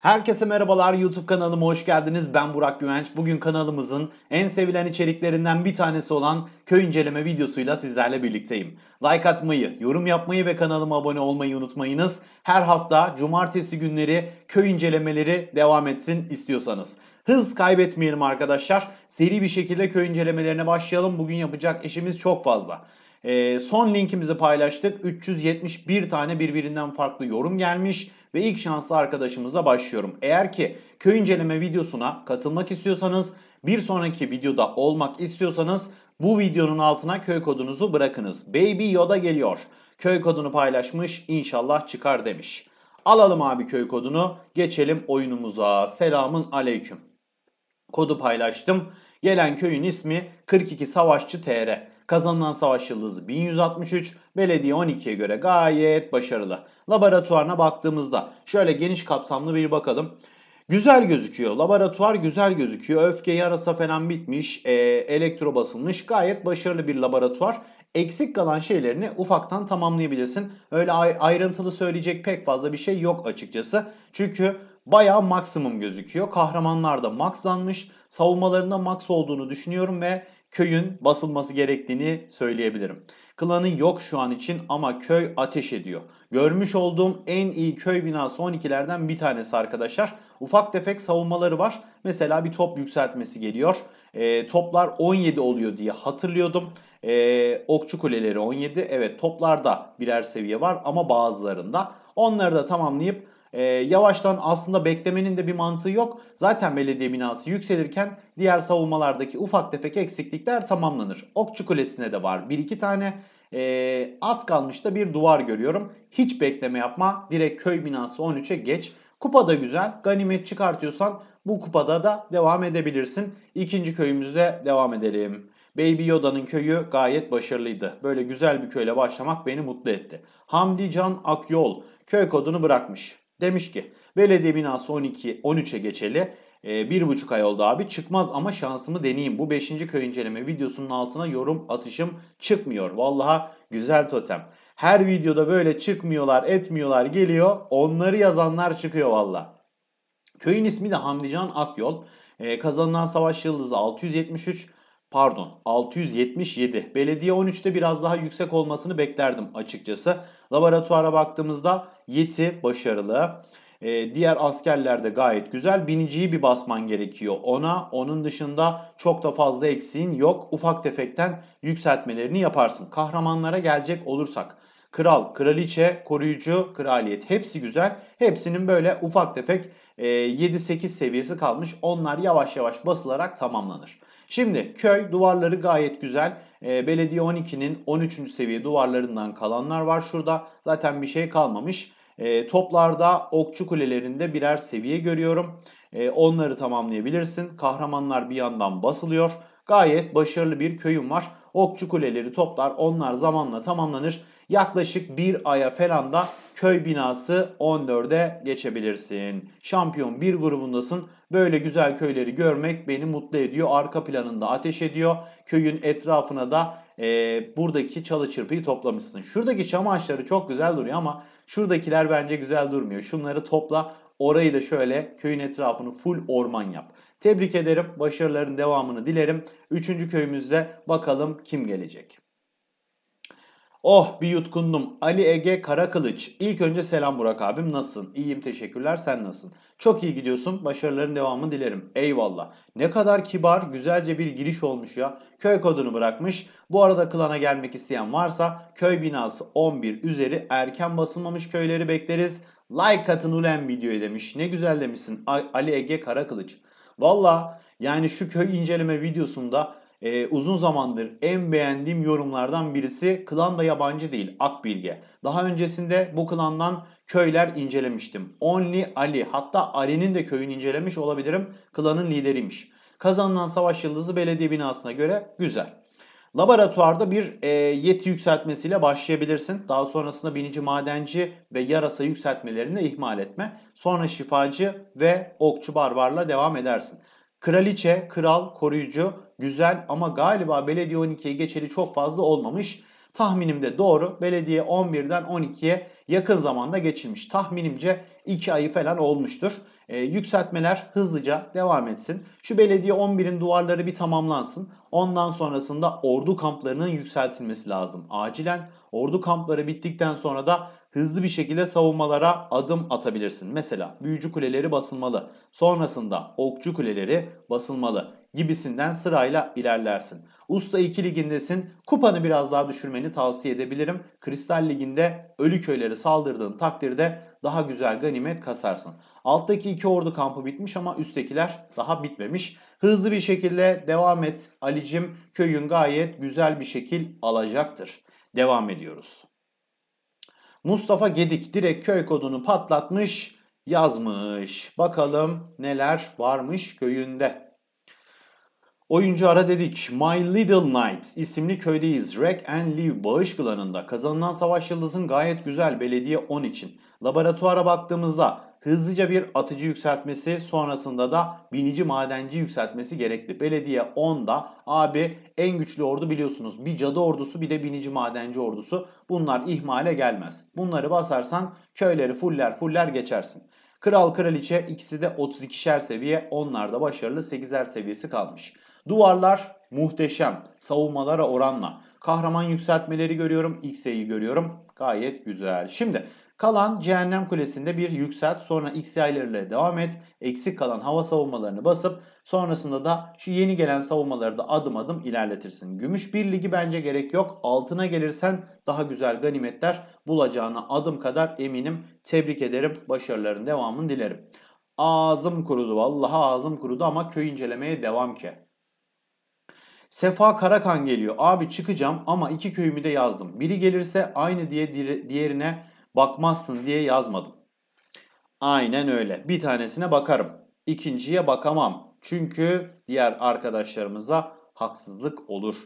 Herkese merhabalar YouTube kanalıma hoş geldiniz. Ben Burak Güvenç. Bugün kanalımızın en sevilen içeriklerinden bir tanesi olan köy inceleme videosuyla sizlerle birlikteyim. Like atmayı, yorum yapmayı ve kanalıma abone olmayı unutmayınız. Her hafta cumartesi günleri köy incelemeleri devam etsin istiyorsanız. Hız kaybetmeyelim arkadaşlar. Seri bir şekilde köy incelemelerine başlayalım. Bugün yapacak işimiz çok fazla. Ee, son linkimizi paylaştık. 371 tane birbirinden farklı yorum gelmiş ve ilk şanslı arkadaşımızla başlıyorum. Eğer ki köy inceleme videosuna katılmak istiyorsanız bir sonraki videoda olmak istiyorsanız bu videonun altına köy kodunuzu bırakınız. Baby Yoda geliyor. Köy kodunu paylaşmış inşallah çıkar demiş. Alalım abi köy kodunu. Geçelim oyunumuza. Selamın aleyküm. Kodu paylaştım. Gelen köyün ismi 42 Savaşçı TR. Kazanılan savaş yıldızı 1163, belediye 12'ye göre gayet başarılı. Laboratuvarına baktığımızda şöyle geniş kapsamlı bir bakalım. Güzel gözüküyor. Laboratuvar güzel gözüküyor. Öfke yarasa falan bitmiş. E, elektro basılmış. Gayet başarılı bir laboratuvar. Eksik kalan şeylerini ufaktan tamamlayabilirsin. Öyle ayrıntılı söyleyecek pek fazla bir şey yok açıkçası. Çünkü baya maksimum gözüküyor. Kahramanlar da maxlanmış. Savunmalarında max olduğunu düşünüyorum ve köyün basılması gerektiğini söyleyebilirim. Klanı yok şu an için ama köy ateş ediyor. Görmüş olduğum en iyi köy binası 12'lerden bir tanesi arkadaşlar. Ufak tefek savunmaları var. Mesela bir top yükseltmesi geliyor. E, toplar 17 oluyor diye hatırlıyordum. E, okçu kuleleri 17. Evet toplarda birer seviye var ama bazılarında. Onları da tamamlayıp e, yavaştan aslında beklemenin de bir mantığı yok. Zaten belediye binası yükselirken diğer savunmalardaki ufak tefek eksiklikler tamamlanır. Okçu Kulesi'ne de var Bir iki tane. E, az kalmış da bir duvar görüyorum. Hiç bekleme yapma. Direkt köy binası 13'e geç. Kupada güzel. Ganimet çıkartıyorsan bu kupada da devam edebilirsin. İkinci köyümüzde devam edelim. Baby Yoda'nın köyü gayet başarılıydı. Böyle güzel bir köyle başlamak beni mutlu etti. Hamdi Can Akyol köy kodunu bırakmış. Demiş ki belediye binası 12 13'e geçeli e, bir buçuk ay oldu abi çıkmaz ama şansımı deneyeyim. Bu 5. köy inceleme videosunun altına yorum atışım çıkmıyor. Vallaha güzel totem. Her videoda böyle çıkmıyorlar etmiyorlar geliyor onları yazanlar çıkıyor valla. Köyün ismi de Hamdican Akyol. E, kazanılan savaş yıldızı 673 pardon 677. Belediye 13'te biraz daha yüksek olmasını beklerdim açıkçası. Laboratuvara baktığımızda Yeti başarılı. E, diğer askerler de gayet güzel. Biniciyi bir basman gerekiyor ona. Onun dışında çok da fazla eksiğin yok. Ufak tefekten yükseltmelerini yaparsın. Kahramanlara gelecek olursak. Kral, kraliçe, koruyucu, kraliyet hepsi güzel. Hepsinin böyle ufak tefek 7-8 e, seviyesi kalmış. Onlar yavaş yavaş basılarak tamamlanır. Şimdi köy duvarları gayet güzel. E, belediye 12'nin 13. seviye duvarlarından kalanlar var şurada. Zaten bir şey kalmamış. E, toplarda okçu kulelerinde birer seviye görüyorum. E, onları tamamlayabilirsin. Kahramanlar bir yandan basılıyor gayet başarılı bir köyüm var. Okçu kuleleri toplar onlar zamanla tamamlanır. Yaklaşık bir aya falan da köy binası 14'e geçebilirsin. Şampiyon bir grubundasın. Böyle güzel köyleri görmek beni mutlu ediyor. Arka planında ateş ediyor. Köyün etrafına da e, buradaki çalı çırpıyı toplamışsın. Şuradaki çam çok güzel duruyor ama şuradakiler bence güzel durmuyor. Şunları topla orayı da şöyle köyün etrafını full orman yap. Tebrik ederim. Başarıların devamını dilerim. Üçüncü köyümüzde bakalım kim gelecek. Oh bir yutkundum. Ali Ege Karakılıç. İlk önce selam Burak abim. Nasılsın? İyiyim teşekkürler. Sen nasılsın? Çok iyi gidiyorsun. Başarıların devamını dilerim. Eyvallah. Ne kadar kibar, güzelce bir giriş olmuş ya. Köy kodunu bırakmış. Bu arada klana gelmek isteyen varsa köy binası 11 üzeri erken basılmamış köyleri bekleriz. Like atın ulen videoyu demiş. Ne güzel demişsin Ali Ege Karakılıç. Valla yani şu köy inceleme videosunda e, uzun zamandır en beğendiğim yorumlardan birisi klan da yabancı değil Akbilge. Daha öncesinde bu klandan köyler incelemiştim. Only Ali hatta Ali'nin de köyünü incelemiş olabilirim. Klanın lideriymiş. Kazanılan savaş yıldızı belediye binasına göre güzel. Laboratuvarda bir e, yeti yükseltmesiyle başlayabilirsin. Daha sonrasında binici madenci ve yarasa yükseltmelerini ihmal etme. Sonra şifacı ve okçu barbarla devam edersin. Kraliçe, kral, koruyucu güzel ama galiba belediye 12'ye geçeli çok fazla olmamış. Tahminim de doğru. Belediye 11'den 12'ye yakın zamanda geçilmiş. Tahminimce 2 ayı falan olmuştur. E, yükseltmeler hızlıca devam etsin. Şu belediye 11'in duvarları bir tamamlansın. Ondan sonrasında ordu kamplarının yükseltilmesi lazım. Acilen ordu kampları bittikten sonra da hızlı bir şekilde savunmalara adım atabilirsin. Mesela büyücü kuleleri basılmalı, sonrasında okçu kuleleri basılmalı gibisinden sırayla ilerlersin. Usta 2 ligindesin. Kupanı biraz daha düşürmeni tavsiye edebilirim. Kristal liginde ölü köyleri saldırdığın takdirde daha güzel ganimet kasarsın. Alttaki iki ordu kampı bitmiş ama üsttekiler daha bitmemiş. Hızlı bir şekilde devam et Alicim. Köyün gayet güzel bir şekil alacaktır. Devam ediyoruz. Mustafa Gedik direkt köy kodunu patlatmış yazmış. Bakalım neler varmış köyünde. Oyuncu ara dedik. My Little Knight isimli köydeyiz. Wreck and Leave bağış klanında. Kazanılan savaş yıldızın gayet güzel belediye 10 için. Laboratuvara baktığımızda hızlıca bir atıcı yükseltmesi sonrasında da binici madenci yükseltmesi gerekli. Belediye 10'da abi en güçlü ordu biliyorsunuz bir cadı ordusu bir de binici madenci ordusu. Bunlar ihmale gelmez. Bunları basarsan köyleri fuller fuller geçersin. Kral kraliçe ikisi de 32'şer seviye onlar da başarılı 8'er seviyesi kalmış. Duvarlar muhteşem savunmalara oranla. Kahraman yükseltmeleri görüyorum, X'e'yi görüyorum. Gayet güzel. Şimdi Kalan cehennem kulesinde bir yükselt sonra X XY'lerle devam et. Eksik kalan hava savunmalarını basıp sonrasında da şu yeni gelen savunmaları da adım adım ilerletirsin. Gümüş 1 ligi bence gerek yok. Altına gelirsen daha güzel ganimetler bulacağına adım kadar eminim. Tebrik ederim. Başarıların devamını dilerim. Ağzım kurudu vallahi ağzım kurudu ama köy incelemeye devam ki. Sefa Karakan geliyor. Abi çıkacağım ama iki köyümü de yazdım. Biri gelirse aynı diye diğerine bakmazsın diye yazmadım. Aynen öyle. Bir tanesine bakarım. İkinciye bakamam. Çünkü diğer arkadaşlarımıza haksızlık olur.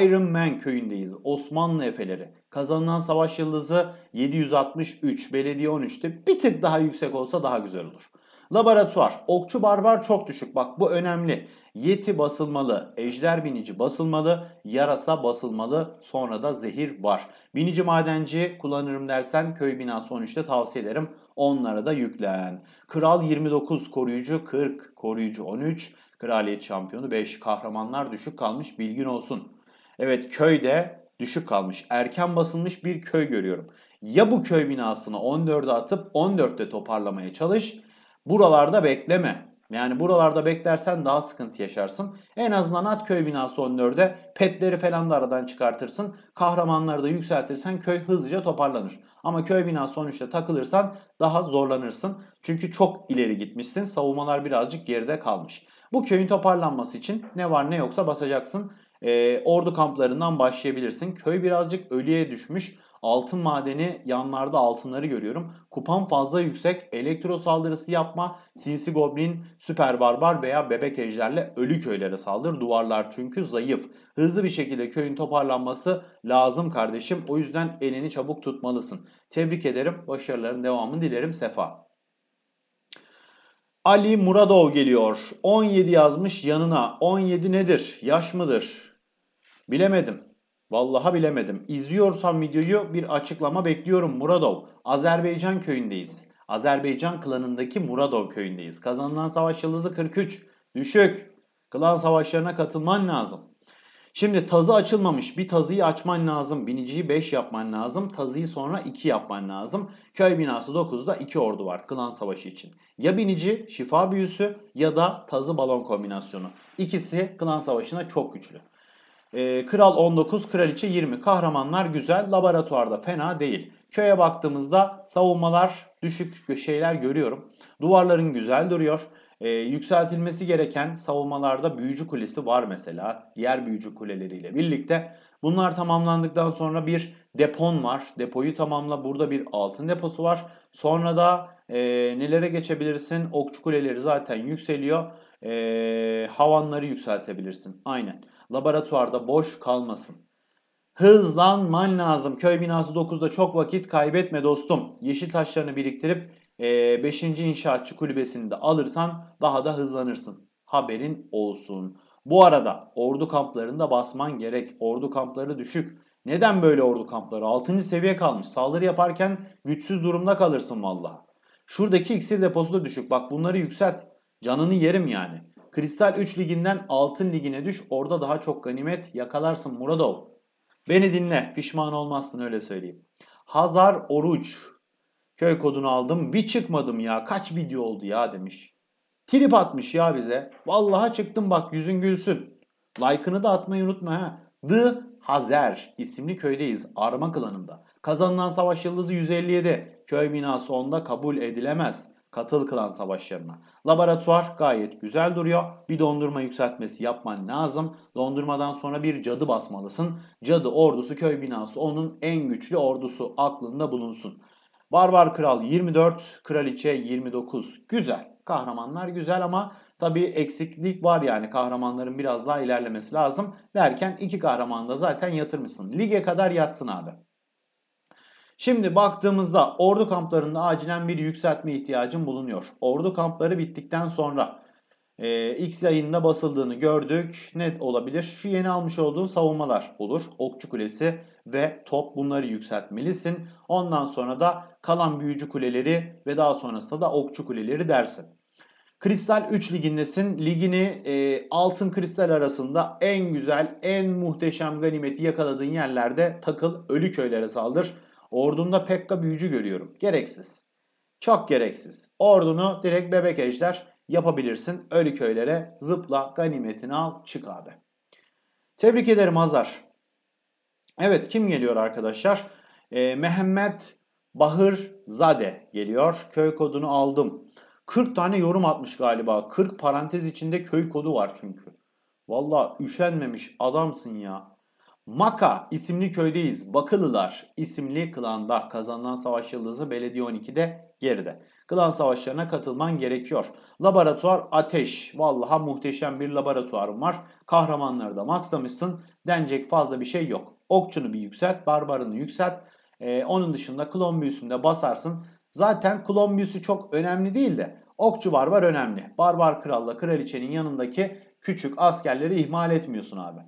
Iron Man köyündeyiz. Osmanlı Efeleri. Kazanılan savaş yıldızı 763, belediye 13'te bir tık daha yüksek olsa daha güzel olur. Laboratuvar. Okçu barbar çok düşük. Bak bu önemli. Yeti basılmalı, ejder binici basılmalı, yarasa basılmalı, sonra da zehir var. Binici madenci kullanırım dersen köy binası 13'te tavsiye ederim. Onlara da yüklen. Kral 29, koruyucu 40, koruyucu 13, kraliyet şampiyonu 5. Kahramanlar düşük kalmış bilgin olsun. Evet köyde düşük kalmış, erken basılmış bir köy görüyorum. Ya bu köy binasını 14'e atıp 14'te toparlamaya çalış Buralarda bekleme. Yani buralarda beklersen daha sıkıntı yaşarsın. En azından at köy binası 14'e petleri falan da aradan çıkartırsın. Kahramanları da yükseltirsen köy hızlıca toparlanır. Ama köy binası 13'te takılırsan daha zorlanırsın. Çünkü çok ileri gitmişsin. Savunmalar birazcık geride kalmış. Bu köyün toparlanması için ne var ne yoksa basacaksın. Ee, ordu kamplarından başlayabilirsin. Köy birazcık ölüye düşmüş. Altın madeni yanlarda altınları görüyorum. Kupan fazla yüksek. Elektro saldırısı yapma. Sinsi Goblin, Süper Barbar veya Bebek Ejder'le ölü köylere saldır. Duvarlar çünkü zayıf. Hızlı bir şekilde köyün toparlanması lazım kardeşim. O yüzden elini çabuk tutmalısın. Tebrik ederim. Başarıların devamını dilerim. Sefa. Ali Muradov geliyor. 17 yazmış yanına. 17 nedir? Yaş mıdır? Bilemedim. Vallahi bilemedim. İzliyorsan videoyu bir açıklama bekliyorum Muradov. Azerbaycan köyündeyiz. Azerbaycan klanındaki Muradov köyündeyiz. Kazanılan savaş yıldızı 43. Düşük. Klan savaşlarına katılman lazım. Şimdi tazı açılmamış. Bir tazıyı açman lazım. Biniciyi 5 yapman lazım. Tazıyı sonra 2 yapman lazım. Köy binası 9'da 2 ordu var klan savaşı için. Ya binici şifa büyüsü ya da tazı balon kombinasyonu. İkisi klan savaşına çok güçlü. E, kral 19, kraliçe 20. Kahramanlar güzel, laboratuvarda fena değil. Köye baktığımızda savunmalar düşük şeyler görüyorum. Duvarların güzel duruyor. E, yükseltilmesi gereken savunmalarda büyücü kulesi var mesela. Diğer büyücü kuleleriyle birlikte. Bunlar tamamlandıktan sonra bir depon var. Depoyu tamamla. Burada bir altın deposu var. Sonra da e, nelere geçebilirsin? Okçu kuleleri zaten yükseliyor. E, havanları yükseltebilirsin. Aynen laboratuvarda boş kalmasın. Hızlanman lazım. Köy binası 9'da çok vakit kaybetme dostum. Yeşil taşlarını biriktirip 5. E, inşaatçı kulübesini de alırsan daha da hızlanırsın. Haberin olsun. Bu arada ordu kamplarında basman gerek. Ordu kampları düşük. Neden böyle ordu kampları? 6. seviye kalmış. Saldırı yaparken güçsüz durumda kalırsın valla. Şuradaki iksir deposu da düşük. Bak bunları yükselt. Canını yerim yani. Kristal 3 liginden altın ligine düş. Orada daha çok ganimet yakalarsın Muradov. Beni dinle. Pişman olmazsın öyle söyleyeyim. Hazar Oruç. Köy kodunu aldım. Bir çıkmadım ya. Kaç video oldu ya demiş. Trip atmış ya bize. Vallaha çıktım bak yüzün gülsün. Like'ını da atmayı unutma ha. The Hazer isimli köydeyiz Arma klanında. Kazanılan savaş yıldızı 157. Köy binası onda kabul edilemez. Katıl kılan savaşlarına. Laboratuvar gayet güzel duruyor. Bir dondurma yükseltmesi yapman lazım. Dondurmadan sonra bir cadı basmalısın. Cadı ordusu köy binası onun en güçlü ordusu aklında bulunsun. Barbar Kral 24, Kraliçe 29. Güzel. Kahramanlar güzel ama tabii eksiklik var yani kahramanların biraz daha ilerlemesi lazım derken iki kahramanı da zaten yatırmışsın. Lige kadar yatsın abi. Şimdi baktığımızda ordu kamplarında acilen bir yükseltme ihtiyacım bulunuyor. Ordu kampları bittikten sonra e, X yayında basıldığını gördük. Ne olabilir? Şu yeni almış olduğun savunmalar olur. Okçu kulesi ve top bunları yükseltmelisin. Ondan sonra da kalan büyücü kuleleri ve daha sonrasında da okçu kuleleri dersin. Kristal 3 ligindesin. Ligini e, altın kristal arasında en güzel, en muhteşem ganimeti yakaladığın yerlerde takıl, ölü köylere saldır. Ordunda Pekka büyücü görüyorum. Gereksiz. Çok gereksiz. Ordunu direkt bebek ejder yapabilirsin. Ölü köylere zıpla ganimetini al çık abi. Tebrik ederim Hazar. Evet kim geliyor arkadaşlar? Ee, Mehmet Bahır Zade geliyor. Köy kodunu aldım. 40 tane yorum atmış galiba. 40 parantez içinde köy kodu var çünkü. Valla üşenmemiş adamsın ya. Maka isimli köydeyiz. Bakılılar isimli klanda kazanılan savaş yıldızı belediye 12'de geride. Klan savaşlarına katılman gerekiyor. Laboratuvar ateş. Vallaha muhteşem bir laboratuvarım var. Kahramanları da maksamışsın. Denecek fazla bir şey yok. Okçunu bir yükselt, barbarını yükselt. Ee, onun dışında klon büyüsünde basarsın. Zaten klon büyüsü çok önemli değil de okçu barbar önemli. Barbar kralla kraliçenin yanındaki küçük askerleri ihmal etmiyorsun abi.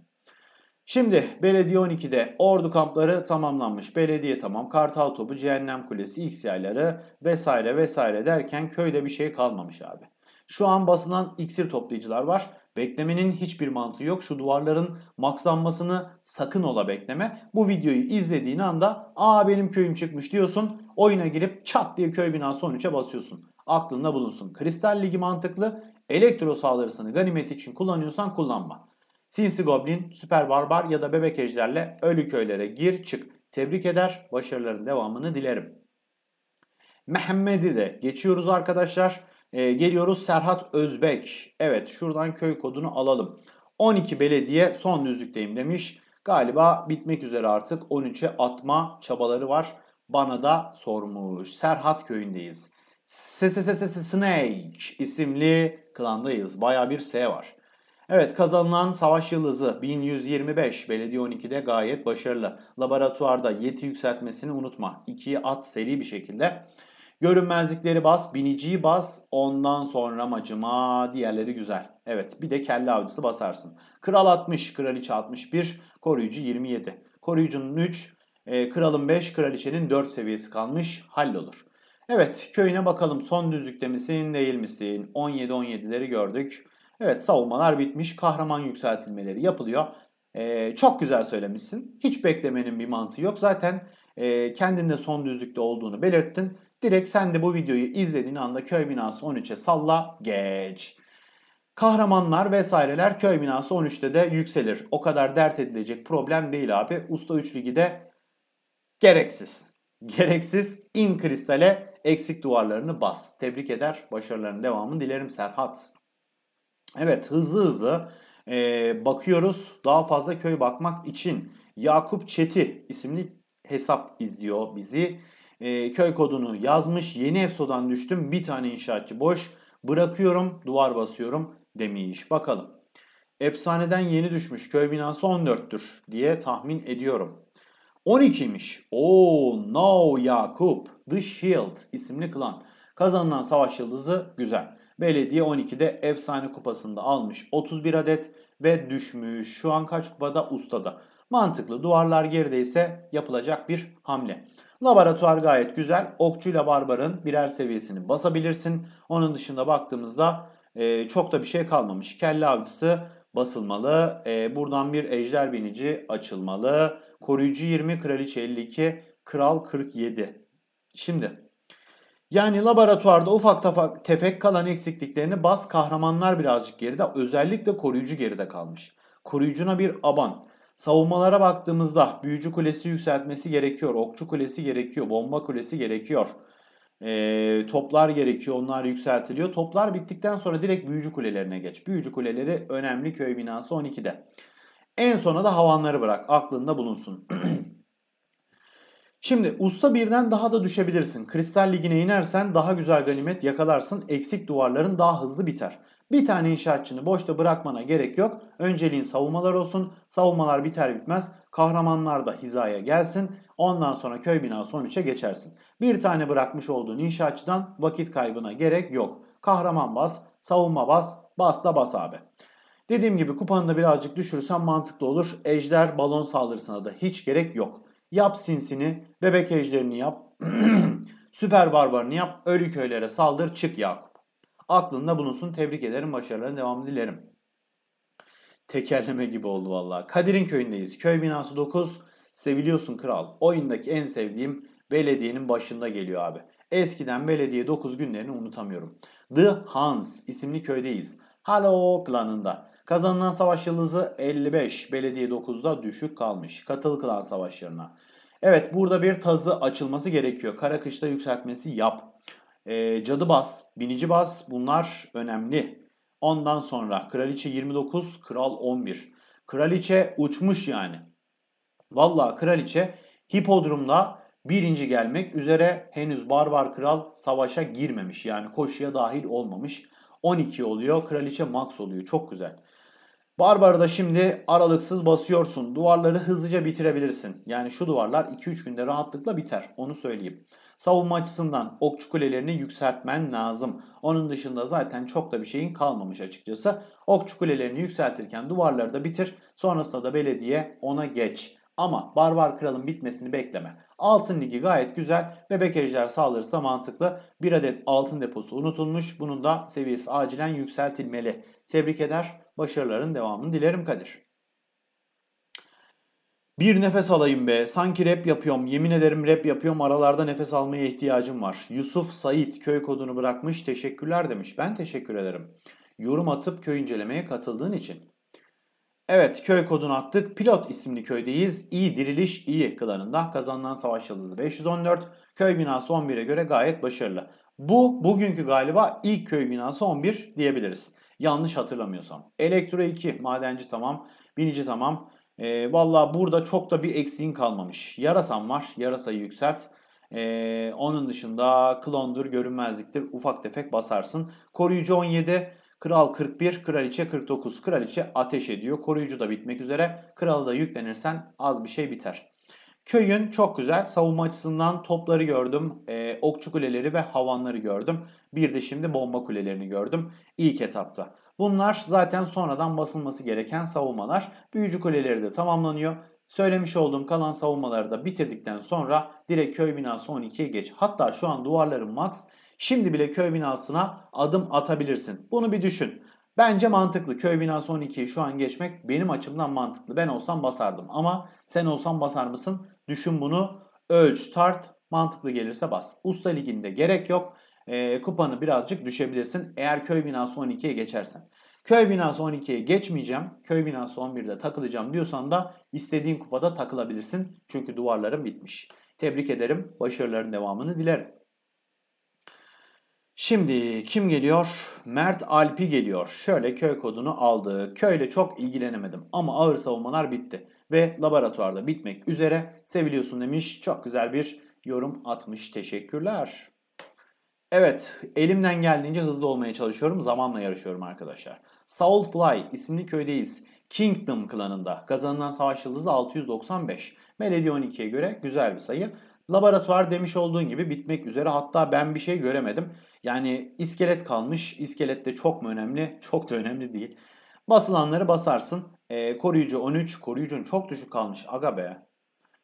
Şimdi belediye 12'de ordu kampları tamamlanmış. Belediye tamam, Kartal Topu, Cehennem Kulesi, X yayları vesaire vesaire derken köyde bir şey kalmamış abi. Şu an basılan iksir toplayıcılar var. Beklemenin hiçbir mantığı yok. Şu duvarların makslanmasını sakın ola bekleme. Bu videoyu izlediğin anda aa benim köyüm çıkmış diyorsun. Oyuna girip çat diye köy binası 13'e basıyorsun. Aklında bulunsun. Kristal Ligi mantıklı. Elektro saldırısını ganimet için kullanıyorsan kullanma. Sinsi Goblin, Süper Barbar ya da Bebek Ejder'le ölü köylere gir çık. Tebrik eder, başarıların devamını dilerim. Mehmet'i de geçiyoruz arkadaşlar. Ee, geliyoruz Serhat Özbek. Evet şuradan köy kodunu alalım. 12 belediye son düzlükteyim demiş. Galiba bitmek üzere artık 13'e atma çabaları var. Bana da sormuş. Serhat köyündeyiz. Snake isimli klandayız. Baya bir S var. Evet kazanılan savaş yıldızı 1125 belediye 12'de gayet başarılı. Laboratuvarda yeti yükseltmesini unutma. 2'yi at seri bir şekilde. Görünmezlikleri bas, biniciyi bas, ondan sonra macıma, diğerleri güzel. Evet bir de kelle avcısı basarsın. Kral 60, kraliçe 61, koruyucu 27. Koruyucunun 3, e, kralın 5, kraliçenin 4 seviyesi kalmış hallolur. Evet köyüne bakalım son düzlükte misin değil misin? 17-17'leri gördük. Evet savunmalar bitmiş. Kahraman yükseltilmeleri yapılıyor. Ee, çok güzel söylemişsin. Hiç beklemenin bir mantığı yok. Zaten e, kendinde son düzlükte olduğunu belirttin. Direkt sen de bu videoyu izlediğin anda köy binası 13'e salla geç. Kahramanlar vesaireler köy binası 13'te de yükselir. O kadar dert edilecek problem değil abi. Usta 3 ligi de gereksiz. Gereksiz in kristale eksik duvarlarını bas. Tebrik eder. Başarıların devamını dilerim Serhat. Evet hızlı hızlı e, bakıyoruz. Daha fazla köy bakmak için Yakup Çeti isimli hesap izliyor bizi. E, köy kodunu yazmış. Yeni Epso'dan düştüm. Bir tane inşaatçı boş. Bırakıyorum duvar basıyorum demiş. Bakalım. Efsaneden yeni düşmüş. Köy binası 14'tür diye tahmin ediyorum. 12'miş. Oo no Yakup. The Shield isimli klan. Kazanılan savaş yıldızı güzel. Belediye 12'de Efsane Kupası'nda almış 31 adet ve düşmüş. Şu an kaç kupada? Ustada. Mantıklı. Duvarlar geride ise yapılacak bir hamle. Laboratuvar gayet güzel. Okçu ile Barbar'ın birer seviyesini basabilirsin. Onun dışında baktığımızda e, çok da bir şey kalmamış. Kelle avcısı basılmalı. E, buradan bir ejder binici açılmalı. Koruyucu 20, kraliçe 52, kral 47. Şimdi yani laboratuvarda ufak tefek, tefek kalan eksikliklerini bas kahramanlar birazcık geride, özellikle koruyucu geride kalmış. Koruyucuna bir aban. Savunmalara baktığımızda büyücü kulesi yükseltmesi gerekiyor, okçu kulesi gerekiyor, bomba kulesi gerekiyor. Ee, toplar gerekiyor, onlar yükseltiliyor. Toplar bittikten sonra direkt büyücü kulelerine geç. Büyücü kuleleri önemli köy binası 12'de. En sona da havanları bırak, aklında bulunsun. Şimdi usta birden daha da düşebilirsin. Kristal ligine inersen daha güzel ganimet yakalarsın. Eksik duvarların daha hızlı biter. Bir tane inşaatçını boşta bırakmana gerek yok. Önceliğin savunmalar olsun. Savunmalar biter bitmez. Kahramanlar da hizaya gelsin. Ondan sonra köy binası 13'e geçersin. Bir tane bırakmış olduğun inşaatçıdan vakit kaybına gerek yok. Kahraman bas, savunma bas, bas da bas abi. Dediğim gibi kupanı da birazcık düşürsen mantıklı olur. Ejder balon saldırısına da hiç gerek yok. Yap sinsini, bebek ejderini yap, süper barbarını yap, ölü köylere saldır, çık Yakup. Aklında bulunsun, tebrik ederim, başarılarına devam dilerim. Tekerleme gibi oldu vallahi. Kadir'in köyündeyiz. Köy binası 9. Seviliyorsun kral. Oyundaki en sevdiğim belediyenin başında geliyor abi. Eskiden belediye 9 günlerini unutamıyorum. The Hans isimli köydeyiz. Hello klanında. Kazanılan savaş yıldızı 55. Belediye 9'da düşük kalmış. Katıl kılan savaşlarına. Evet burada bir tazı açılması gerekiyor. Kara kışta yükseltmesi yap. E, cadı bas, binici bas bunlar önemli. Ondan sonra kraliçe 29, kral 11. Kraliçe uçmuş yani. Valla kraliçe hipodromda birinci gelmek üzere henüz barbar kral savaşa girmemiş. Yani koşuya dahil olmamış. 12 oluyor. Kraliçe max oluyor. Çok güzel. Barbarı da şimdi aralıksız basıyorsun. Duvarları hızlıca bitirebilirsin. Yani şu duvarlar 2-3 günde rahatlıkla biter. Onu söyleyeyim. Savunma açısından okçu kulelerini yükseltmen lazım. Onun dışında zaten çok da bir şeyin kalmamış açıkçası. Okçu kulelerini yükseltirken duvarları da bitir. Sonrasında da belediye ona geç. Ama Barbar Kral'ın bitmesini bekleme. Altın Ligi gayet güzel. Bebek Ejder saldırısı da mantıklı. Bir adet altın deposu unutulmuş. Bunun da seviyesi acilen yükseltilmeli. Tebrik eder. Başarıların devamını dilerim Kadir. Bir nefes alayım be. Sanki rap yapıyorum. Yemin ederim rap yapıyorum. Aralarda nefes almaya ihtiyacım var. Yusuf Sait köy kodunu bırakmış. Teşekkürler demiş. Ben teşekkür ederim. Yorum atıp köy incelemeye katıldığın için. Evet köy kodunu attık. Pilot isimli köydeyiz. İyi diriliş iyi kılarında. Kazanılan savaş yıldızı 514. Köy binası 11'e göre gayet başarılı. Bu bugünkü galiba ilk köy binası 11 diyebiliriz. Yanlış hatırlamıyorsam. Elektro 2 madenci tamam. Binici tamam. E, ee, Valla burada çok da bir eksiğin kalmamış. Yarasan var. Yarasayı yükselt. E, onun dışında klondur, görünmezliktir. Ufak tefek basarsın. Koruyucu 17. Kral 41, kraliçe 49. Kraliçe ateş ediyor. Koruyucu da bitmek üzere. Kralı da yüklenirsen az bir şey biter. Köyün çok güzel savunma açısından topları gördüm, e, okçu kuleleri ve havanları gördüm. Bir de şimdi bomba kulelerini gördüm ilk etapta. Bunlar zaten sonradan basılması gereken savunmalar. Büyücü kuleleri de tamamlanıyor. Söylemiş olduğum kalan savunmaları da bitirdikten sonra direkt köy binası 12'ye geç. Hatta şu an duvarların max Şimdi bile köy binasına adım atabilirsin. Bunu bir düşün. Bence mantıklı. Köy binası 12'yi şu an geçmek benim açımdan mantıklı. Ben olsam basardım ama sen olsan basar mısın? Düşün bunu. Ölç, tart. Mantıklı gelirse bas. Usta liginde gerek yok. E, kupanı birazcık düşebilirsin eğer köy binası 12'ye geçersen. Köy binası 12'ye geçmeyeceğim, köy binası 11'de takılacağım diyorsan da istediğin kupada takılabilirsin. Çünkü duvarların bitmiş. Tebrik ederim, başarıların devamını dilerim. Şimdi kim geliyor? Mert Alpi geliyor. Şöyle köy kodunu aldı. Köyle çok ilgilenemedim ama ağır savunmalar bitti. Ve laboratuvarda bitmek üzere. Seviliyorsun demiş. Çok güzel bir yorum atmış. Teşekkürler. Evet, elimden geldiğince hızlı olmaya çalışıyorum. Zamanla yarışıyorum arkadaşlar. Soulfly isimli köydeyiz. Kingdom klanında. Kazanılan savaş yıldızı 695. Melody 12'ye göre güzel bir sayı. Laboratuvar demiş olduğun gibi bitmek üzere. Hatta ben bir şey göremedim. Yani iskelet kalmış. İskelet de çok mu önemli? Çok da önemli değil. Basılanları basarsın. E, koruyucu 13. Koruyucun çok düşük kalmış. Aga be.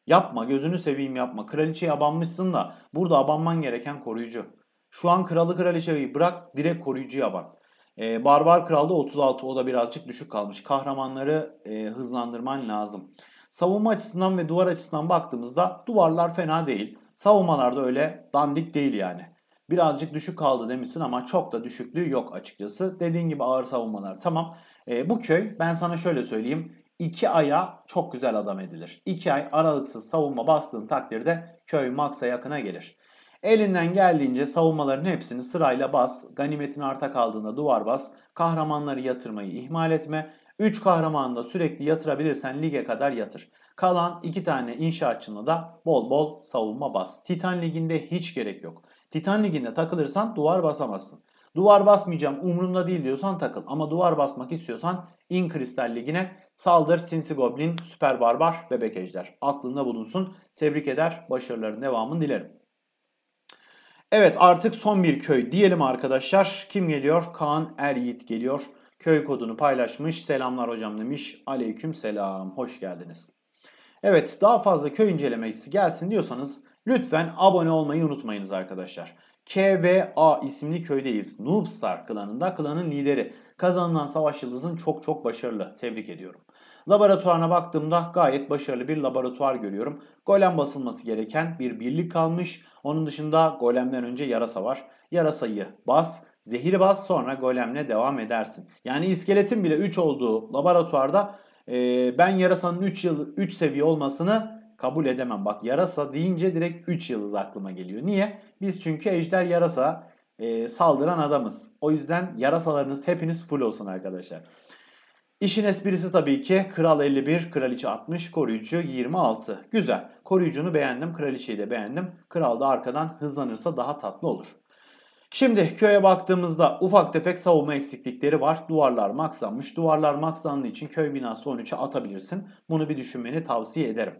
Yapma gözünü seveyim yapma. kraliçeyi abanmışsın da burada abanman gereken koruyucu. Şu an kralı kraliçeyi bırak direkt koruyucuya aban. Ee, Barbar Kral'da 36 o da birazcık düşük kalmış. Kahramanları e, hızlandırman lazım. Savunma açısından ve duvar açısından baktığımızda duvarlar fena değil. Savunmalar da öyle dandik değil yani. Birazcık düşük kaldı demişsin ama çok da düşüklüğü yok açıkçası. Dediğin gibi ağır savunmalar tamam. E, bu köy ben sana şöyle söyleyeyim. 2 aya çok güzel adam edilir. 2 ay aralıksız savunma bastığın takdirde köy maksa yakına gelir. Elinden geldiğince savunmaların hepsini sırayla bas, ganimetin arta kaldığında duvar bas, kahramanları yatırmayı ihmal etme 3 kahramanı da sürekli yatırabilirsen lige kadar yatır. Kalan 2 tane inşaatçını da bol bol savunma bas. Titan liginde hiç gerek yok. Titan liginde takılırsan duvar basamazsın. Duvar basmayacağım umurumda değil diyorsan takıl. Ama duvar basmak istiyorsan in kristal ligine saldır sinsi goblin, süper barbar, bebek ejder. Aklında bulunsun. Tebrik eder. Başarıların devamını dilerim. Evet artık son bir köy diyelim arkadaşlar. Kim geliyor? Kaan Er Yiğit geliyor köy kodunu paylaşmış. Selamlar hocam demiş. Aleyküm selam. Hoş geldiniz. Evet daha fazla köy incelemesi gelsin diyorsanız lütfen abone olmayı unutmayınız arkadaşlar. KVA isimli köydeyiz. Noobstar klanında klanın lideri. Kazanılan savaş yıldızın çok çok başarılı. Tebrik ediyorum. Laboratuvarına baktığımda gayet başarılı bir laboratuvar görüyorum. Golem basılması gereken bir birlik kalmış. Onun dışında golemden önce yarasa var yarasayı bas, zehiri bas sonra golemle devam edersin. Yani iskeletin bile 3 olduğu laboratuvarda e, ben yarasanın 3 yıl 3 seviye olmasını kabul edemem. Bak yarasa deyince direkt 3 yıldız aklıma geliyor. Niye? Biz çünkü ejder yarasa e, saldıran adamız. O yüzden yarasalarınız hepiniz full olsun arkadaşlar. İşin esprisi tabii ki kral 51, kraliçe 60, koruyucu 26. Güzel. Koruyucunu beğendim, kraliçeyi de beğendim. Kral da arkadan hızlanırsa daha tatlı olur. Şimdi köye baktığımızda ufak tefek savunma eksiklikleri var. Duvarlar maksanmış. Duvarlar maksandığı için köy binası 13'e atabilirsin. Bunu bir düşünmeni tavsiye ederim.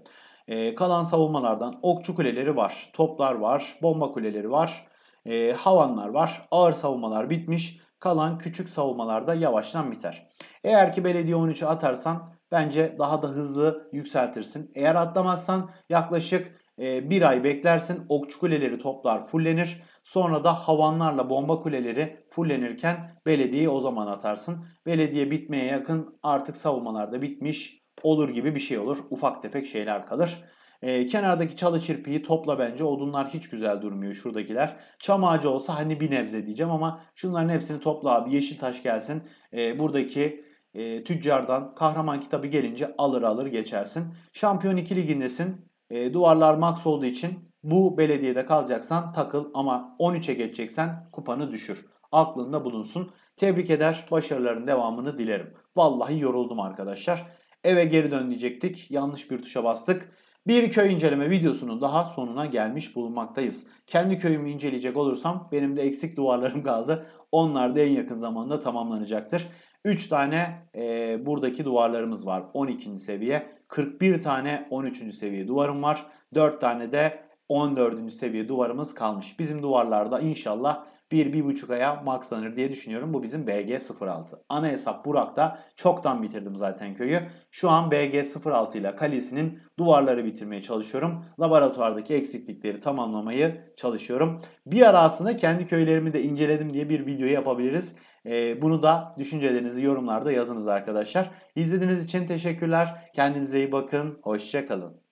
Ee, kalan savunmalardan okçu kuleleri var, toplar var, bomba kuleleri var, e, havanlar var. Ağır savunmalar bitmiş. Kalan küçük savunmalarda yavaştan biter. Eğer ki belediye 13'e atarsan bence daha da hızlı yükseltirsin. Eğer atlamazsan yaklaşık ee, bir ay beklersin okçu kuleleri toplar fullenir. Sonra da havanlarla bomba kuleleri fullenirken belediyeyi o zaman atarsın. Belediye bitmeye yakın artık savunmalar da bitmiş olur gibi bir şey olur. Ufak tefek şeyler kalır. Ee, kenardaki çalı çırpıyı topla bence. Odunlar hiç güzel durmuyor şuradakiler. Çam ağacı olsa hani bir nebze diyeceğim ama şunların hepsini topla abi. Yeşil taş gelsin. Ee, buradaki e, tüccardan kahraman kitabı gelince alır alır geçersin. Şampiyon 2 ligindesin. E, duvarlar max olduğu için bu belediyede kalacaksan takıl ama 13'e geçeceksen kupanı düşür. Aklında bulunsun. Tebrik eder, başarıların devamını dilerim. Vallahi yoruldum arkadaşlar. Eve geri dön diyecektik. Yanlış bir tuşa bastık. Bir köy inceleme videosunun daha sonuna gelmiş bulunmaktayız. Kendi köyümü inceleyecek olursam benim de eksik duvarlarım kaldı. Onlar da en yakın zamanda tamamlanacaktır. 3 tane e, buradaki duvarlarımız var 12. seviye. 41 tane 13. seviye duvarım var. 4 tane de 14. seviye duvarımız kalmış. Bizim duvarlarda inşallah 1-1.5 aya maxlanır diye düşünüyorum. Bu bizim BG06. Ana hesap Burak'ta çoktan bitirdim zaten köyü. Şu an BG06 ile kalesinin duvarları bitirmeye çalışıyorum. Laboratuvardaki eksiklikleri tamamlamayı çalışıyorum. Bir ara aslında kendi köylerimi de inceledim diye bir video yapabiliriz. Ee, bunu da düşüncelerinizi yorumlarda yazınız arkadaşlar. İzlediğiniz için teşekkürler. Kendinize iyi bakın. Hoşçakalın.